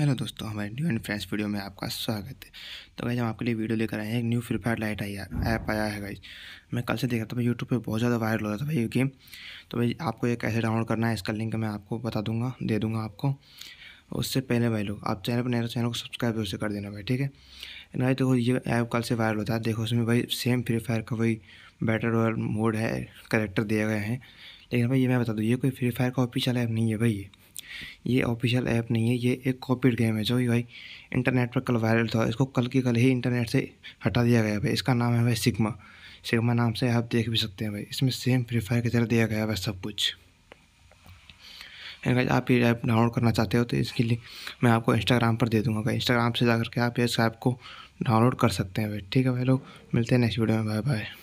hello दोस्तों हमारे new and friends video में आपका स्वागत है तो भाई हम आपके लिए वीडियो लेकर आए हैं एक new Free Fire lite AI app आया है भाई मैं कल से देख रहा था भाई यूट्यूब पे बहुत ज़्यादा वायरल हो रहा था भाई ये गेम तो भाई आपको ये कैसे डाउनलोड करना है इसका लिंक मैं आपको बता दूंगा दे दूँगा आपको उससे पहले भाई लोग आप चैनल पर नए तो चैनल को सब्सक्राइब जरूर से कर देना भाई ठीक है तो भाई देखो ये ऐप कल से वायरल होता है देखो उसमें भाई सेम फ्री फायर का वही बैटर मोड है करेक्टर दिए गए हैं लेकिन भाई ये मैं बता दूँ ये कोई फ्री फायर का ऑफिशियल ऐप नहीं है भाई ये ये ऑफिशियल ऐप नहीं है ये एक कॉपीड गेम है जो भाई इंटरनेट पर कल वायरल था इसको कल के कल ही इंटरनेट से हटा दिया गया भाई इसका नाम है भाई सिग्मा सिग्मा नाम से आप देख भी सकते हैं भाई इसमें सेम फ्री फायर की तरह दिया गया है भाई सब कुछ अगर आप ये ऐप डाउनलोड करना चाहते हो तो इसके लिए मैं आपको इंस्टाग्राम पर दे दूँगा इंस्टाग्राम से जा करके आप इस ऐप को डाउनलोड कर सकते हैं भाई ठीक है भाई लोग मिलते हैं नेक्स्ट वीडियो में बाय बाय